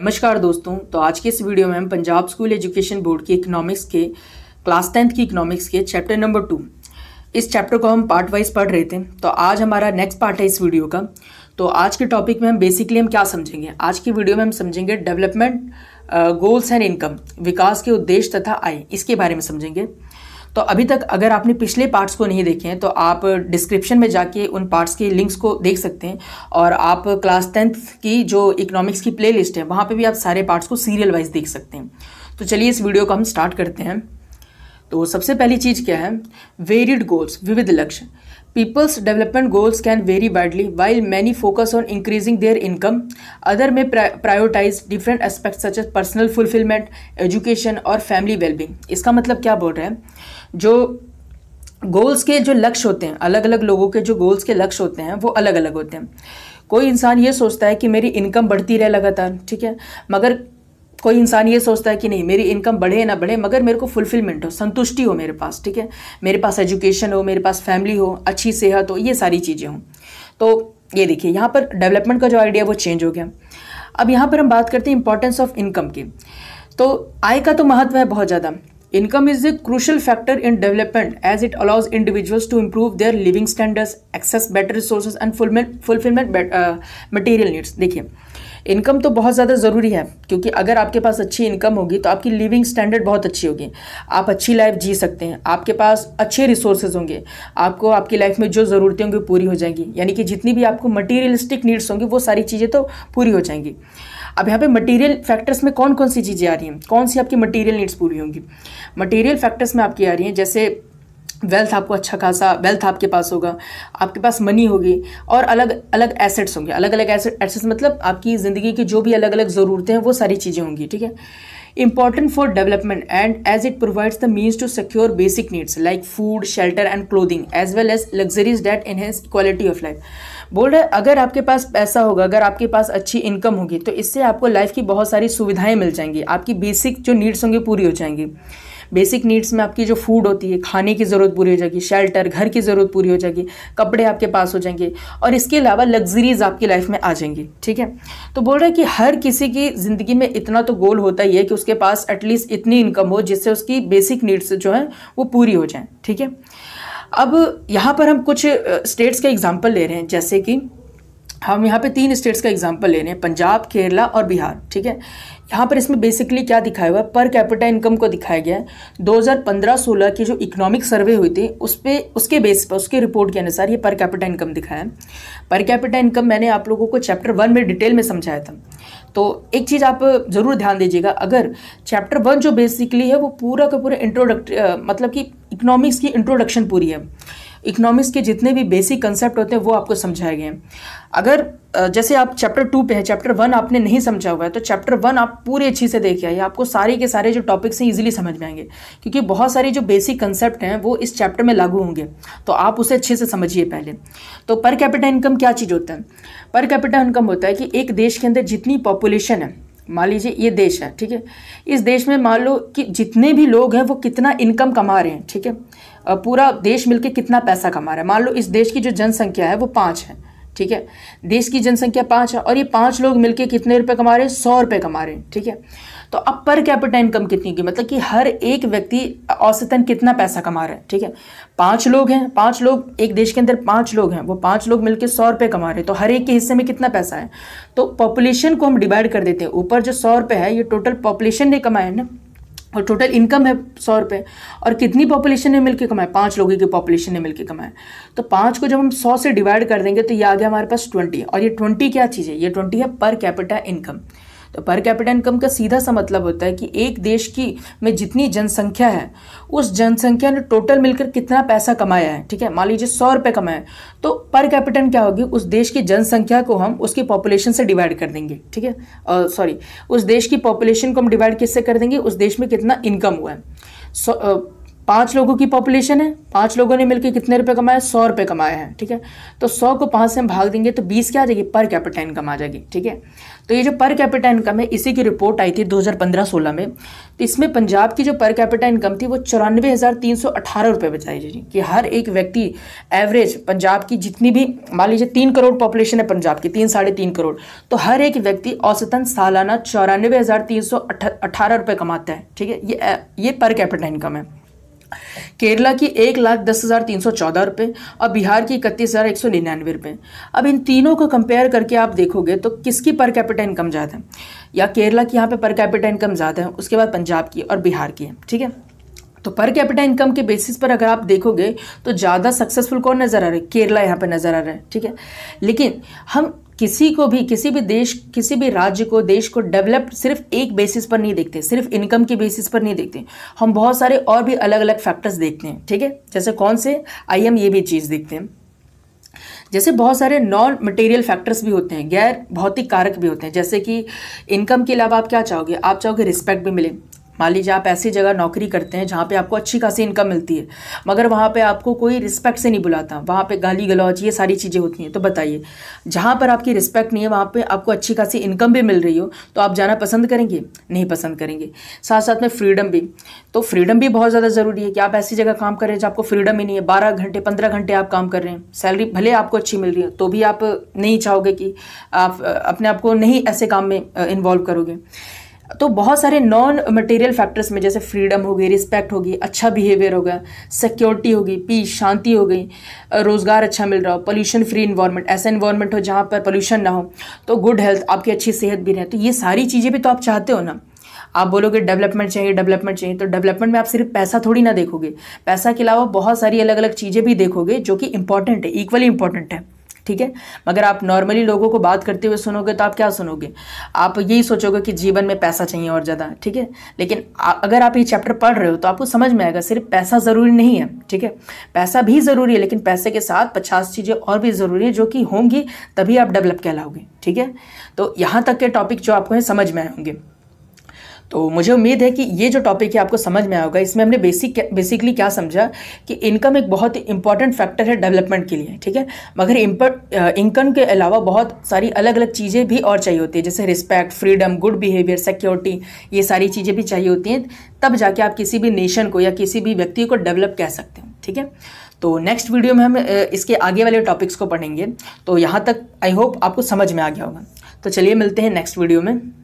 नमस्कार दोस्तों तो आज के इस वीडियो में हम पंजाब स्कूल एजुकेशन बोर्ड की इकोनॉमिक्स के क्लास टेंथ की इकोनॉमिक्स के चैप्टर नंबर टू इस चैप्टर को हम पार्ट वाइज पढ़ रहे थे तो आज हमारा नेक्स्ट पार्ट है इस वीडियो का तो आज के टॉपिक में हम बेसिकली हम क्या समझेंगे आज की वीडियो में हम समझेंगे डेवलपमेंट गोल्स एंड इनकम विकास के उद्देश्य तथा आय इसके बारे में समझेंगे तो अभी तक अगर आपने पिछले पार्ट्स को नहीं देखे हैं तो आप डिस्क्रिप्शन में जाके उन पार्ट्स के लिंक्स को देख सकते हैं और आप क्लास टेंथ की जो इकोनॉमिक्स की प्ले लिस्ट है वहाँ पर भी आप सारे पार्ट्स को सीरियल वाइज देख सकते हैं तो चलिए इस वीडियो को हम स्टार्ट करते हैं तो सबसे पहली चीज़ क्या है वेरिड गोल्स विविध लक्ष्य people's development goals can vary widely while many focus on increasing their income other में prioritize different aspect such as personal fulfilment education और फैमिली वेलबींग इसका मतलब क्या बोल रहे हैं जो गोल्स के जो लक्ष्य होते हैं अलग अलग लोगों के जो गोल्स के लक्ष्य होते हैं वो अलग अलग होते हैं कोई इंसान ये सोचता है कि मेरी इनकम बढ़ती रहे लगातार ठीक है मगर कोई इंसान ये सोचता है कि नहीं मेरी इनकम बढ़े ना बढ़े मगर मेरे को फुलफिलमेंट हो संतुष्टि हो मेरे पास ठीक है मेरे पास एजुकेशन हो मेरे पास फैमिली हो अच्छी सेहत हो ये सारी चीज़ें हों तो ये देखिए यहाँ पर डेवलपमेंट का जो आइडिया वो चेंज हो गया अब यहाँ पर हम बात करते हैं इंपॉर्टेंस ऑफ इनकम की तो आय का तो महत्व है बहुत ज़्यादा income is a crucial factor in development as it allows individuals to improve their living standards access better resource and fulfilment material needs देखिए इनकम तो बहुत ज़्यादा ज़रूरी है क्योंकि अगर आपके पास अच्छी इनकम होगी तो आपकी लिविंग स्टैंडर्ड बहुत अच्छी होगी आप अच्छी लाइफ जी सकते हैं आपके पास अच्छे रिसोर्सेज होंगे आपको आपकी लाइफ में जो ज़रूरतें होंगी पूरी हो जाएंगी यानी कि जितनी भी आपको मटेरियलिस्टिक नीड्स होंगी वो सारी चीज़ें तो पूरी हो जाएंगी अब यहाँ पे मटेरियल फैक्टर्स में कौन कौन सी चीज़ें आ रही हैं कौन सी आपकी मटेरियल नीड्स पूरी होंगी मटेरियल फैक्टर्स में आपकी आ रही हैं जैसे वेल्थ आपको अच्छा खासा वेल्थ आपके पास होगा आपके पास मनी होगी और अलग अलग एसेट्स होंगे अलग अलग एसेट्स मतलब आपकी ज़िंदगी की जो भी अलग अलग ज़रूरतें हैं वो सारी चीज़ें होंगी ठीक है important for development and as it provides the means to secure basic needs like food shelter and clothing as well as luxuries that enhance quality of life बोल रहे अगर आपके पास पैसा होगा अगर आपके पास अच्छी इनकम होगी तो इससे आपको लाइफ की बहुत सारी सुविधाएं मिल जाएंगी आपकी बेसिक जो नीड्स होंगी पूरी हो जाएंगी बेसिक नीड्स में आपकी जो फूड होती है खाने की ज़रूरत पूरी हो जाएगी शेल्टर घर की ज़रूरत पूरी हो जाएगी कपड़े आपके पास हो जाएंगे और इसके अलावा लग्जरीज आपकी लाइफ में आ जाएंगी ठीक है तो बोल रहा है कि हर किसी की ज़िंदगी में इतना तो गोल होता ही है कि उसके पास एटलीस्ट इतनी इनकम हो जिससे उसकी बेसिक नीड्स जो हैं वो पूरी हो जाएँ ठीक है अब यहाँ पर हम कुछ स्टेट्स के एग्जाम्पल ले रहे हैं जैसे कि हम यहाँ पे तीन स्टेट्स का एग्जाम्पल ले रहे हैं पंजाब केरला और बिहार ठीक है यहाँ पर इसमें बेसिकली क्या दिखाया हुआ है पर कैपिटा इनकम को दिखाया गया है 2015-16 की जो इकोनॉमिक सर्वे हुई थी उस पर उसके बेस पर उसके रिपोर्ट के अनुसार ये पर कैपिटा इनकम दिखाया है पर कैपिटा इनकम मैंने आप लोगों को चैप्टर वन में डिटेल में समझाया था तो एक चीज़ आप ज़रूर ध्यान दीजिएगा अगर चैप्टर वन जो बेसिकली है वो पूरा का पूरा इंट्रोडक्ट मतलब कि इकोनॉमिक्स की इंट्रोडक्शन पूरी है इकोनॉमिक्स के जितने भी बेसिक कंसेप्ट होते हैं वो आपको समझाए गए हैं अगर जैसे आप चैप्टर टू पे हैं चैप्टर वन आपने नहीं समझा हुआ है तो चैप्टर वन आप पूरी अच्छी से देखिए आइए आपको सारे के सारे जो टॉपिक्स हैं इजीली समझ में आएंगे क्योंकि बहुत सारे जो बेसिक कंसेप्ट हैं वो इस चैप्टर में लागू होंगे तो आप उसे अच्छे से समझिए पहले तो पर कैपिटल इनकम क्या चीज़ होता है पर कैपिटल इनकम होता है कि एक देश के अंदर जितनी पॉपुलेशन है मान लीजिए ये देश है ठीक है इस देश में मान लो कि जितने भी लोग हैं वो कितना इनकम कमा रहे हैं ठीक है पूरा देश मिलकर कितना पैसा कमा रहा है मान लो इस देश की जो जनसंख्या है वो पाँच है ठीक है देश की जनसंख्या पाँच है और ये पाँच लोग मिलकर कितने रुपए कमा रहे हैं सौ रुपये कमा रहे हैं ठीक है तो अब पर कैपिटल इनकम कितनी की मतलब कि हर एक व्यक्ति औसतन कितना पैसा कमा रहा है ठीक है पाँच लोग हैं पाँच लोग एक देश के अंदर पाँच लोग हैं वो पाँच लोग मिलकर सौ रुपये कमा रहे हैं तो हर एक के हिस्से में कितना पैसा है तो पॉपुलेशन को हम डिवाइड कर देते हैं ऊपर जो सौ रुपये है ये टोटल पॉपुलेशन ने कमाया ना और टोटल इनकम है सौ रुपये और कितनी पॉपुलेशन ने मिलकर कमाया पाँच लोगों की पॉपुलेशन ने मिलकर कमाया तो पाँच को जब हम सौ से डिवाइड कर देंगे तो ये आ गया हमारे पास ट्वेंटी और ये ट्वेंटी क्या चीज़ है ये ट्वेंटी है पर कैपिटा इनकम तो पर कैपिटल इनकम का सीधा सा मतलब होता है कि एक देश की में जितनी जनसंख्या है उस जनसंख्या ने टोटल मिलकर कितना पैसा कमाया है ठीक है मान लीजिए सौ रुपये कमाए तो पर कैपिटल क्या होगी उस देश की जनसंख्या को हम उसकी पॉपुलेशन से डिवाइड कर देंगे ठीक है सॉरी उस देश की पॉपुलेशन को हम डिवाइड किससे कर देंगे उस देश में कितना इनकम हुआ है सौ पाँच लोगों की पॉपुलेशन है पाँच लोगों ने मिलकर कितने रुपए कमाए सौ रुपए कमाए हैं ठीक है तो सौ को पाँच से हम भाग देंगे तो बीस क्या आ जाएगी पर कैपिटा इनकम आ जाएगी ठीक है तो ये जो पर कैपिटा इनकम है इसी की रिपोर्ट आई थी 2015-16 में तो इसमें पंजाब की जो पर कैपिटा इनकम थी वो चौरानवे हज़ार तीन सौ अठारह रुपये कि हर एक व्यक्ति एवरेज पंजाब की जितनी भी मान लीजिए तीन करोड़ पॉपुलेशन है पंजाब की तीन साढ़े तीन करोड़ तो हर एक व्यक्ति औसतन सालाना चौरानवे हज़ार तीन सौ अठारह रुपये कमाता है ठीक है ये ये पर कैपिटा इनकम है केरला की एक लाख दस हज़ार तीन सौ चौदह रुपये और बिहार की इकतीस हज़ार एक सौ निन्यानवे रुपये अब इन तीनों को कंपेयर करके आप देखोगे तो किसकी पर कैपिटा इनकम ज़्यादा है या केरला की यहाँ पे पर कैपिटा इनकम ज़्यादा है उसके बाद पंजाब की और बिहार की है ठीक है तो पर कैपिटा इनकम के बेसिस पर अगर आप देखोगे तो ज़्यादा सक्सेसफुल कौन नज़र आ रहा है केरला यहाँ पर नज़र आ रहा है ठीक है लेकिन हम किसी को भी किसी भी देश किसी भी राज्य को देश को डेवलप सिर्फ एक बेसिस पर नहीं देखते सिर्फ इनकम के बेसिस पर नहीं देखते हम बहुत सारे और भी अलग अलग फैक्टर्स देखते हैं ठीक है जैसे कौन से आई एम ये भी चीज़ देखते हैं जैसे बहुत सारे नॉन मटेरियल फैक्टर्स भी होते हैं गैर भौतिक कारक भी होते हैं जैसे कि इनकम के अलावा आप क्या चाहोगे आप चाहोगे रिस्पेक्ट भी मिले मान लीजिए आप ऐसी जगह नौकरी करते हैं जहाँ पे आपको अच्छी खासी इनकम मिलती है मगर वहाँ पे आपको कोई रिस्पेक्ट से नहीं बुलाता वहाँ पे गाली गलौज ये सारी चीज़ें होती हैं तो बताइए जहाँ पर आपकी रिस्पेक्ट नहीं है वहाँ पे आपको अच्छी खासी इनकम भी मिल रही हो तो आप जाना पसंद करेंगे नहीं पसंद करेंगे साथ साथ में फ्रीडम भी तो फ्रीडम भी बहुत ज़्यादा ज़रूरी है कि आप ऐसी जगह काम करें जहाँ आपको फ्रीडम ही नहीं है बारह घंटे पंद्रह घंटे आप काम कर रहे हैं सैलरी भले आपको अच्छी मिल रही है तो भी आप नहीं चाहोगे कि आप अपने आप को नहीं ऐसे काम में इन्वॉल्व करोगे तो बहुत सारे नॉन मटेरियल फैक्टर्स में जैसे फ्रीडम हो गई रिस्पेक्ट होगी अच्छा बिहेवियर होगा सिक्योरिटी होगी पीस शांति हो गई रोज़गार अच्छा मिल रहा हो पोल्यूशन फ्री इन्वायरमेंट ऐसा इन्वायरमेंट हो जहाँ पर पोल्यूशन ना हो तो गुड हेल्थ आपकी अच्छी सेहत भी रहे तो ये सारी चीज़ें भी तो आप चाहते हो ना आप बोलोगे डेवलपमेंट चाहिए डेवलपमेंट चाहिए तो डेवलपमेंट में आप सिर्फ पैसा थोड़ी ना देखोगे पैसा के अलावा बहुत सारी अलग अलग चीज़ें भी देखोगे जो कि इंपॉर्टेंट है इक्वली इंपॉर्टेंट है ठीक है मगर आप नॉर्मली लोगों को बात करते हुए सुनोगे तो आप क्या सुनोगे आप यही सोचोगे कि जीवन में पैसा चाहिए और ज़्यादा ठीक है लेकिन आ, अगर आप ये चैप्टर पढ़ रहे हो तो आपको समझ में आएगा सिर्फ पैसा ज़रूरी नहीं है ठीक है पैसा भी ज़रूरी है लेकिन पैसे के साथ पचास चीज़ें और भी ज़रूरी है जो कि होंगी तभी आप डेवलप कहलाओगे ठीक है तो यहाँ तक के टॉपिक जो आपको समझ में आए होंगे तो मुझे उम्मीद है कि ये जो टॉपिक है आपको समझ में आएगा इसमें हमने बेसिक बेसिकली क्या समझा कि इनकम एक बहुत ही इंपॉर्टेंट फैक्टर है डेवलपमेंट के लिए ठीक है मगर इनकम के अलावा बहुत सारी अलग अलग चीज़ें भी और चाहिए होती है जैसे respect freedom good behaviour security ये सारी चीज़ें भी चाहिए होती हैं तब जाके आप किसी भी नेशन को या किसी भी व्यक्ति को डेवलप कह सकते हो ठीक है तो नेक्स्ट वीडियो में हम इसके आगे वाले टॉपिक्स को पढ़ेंगे तो यहाँ तक आई होप आपको समझ में आ गया होगा तो चलिए मिलते हैं नेक्स्ट वीडियो में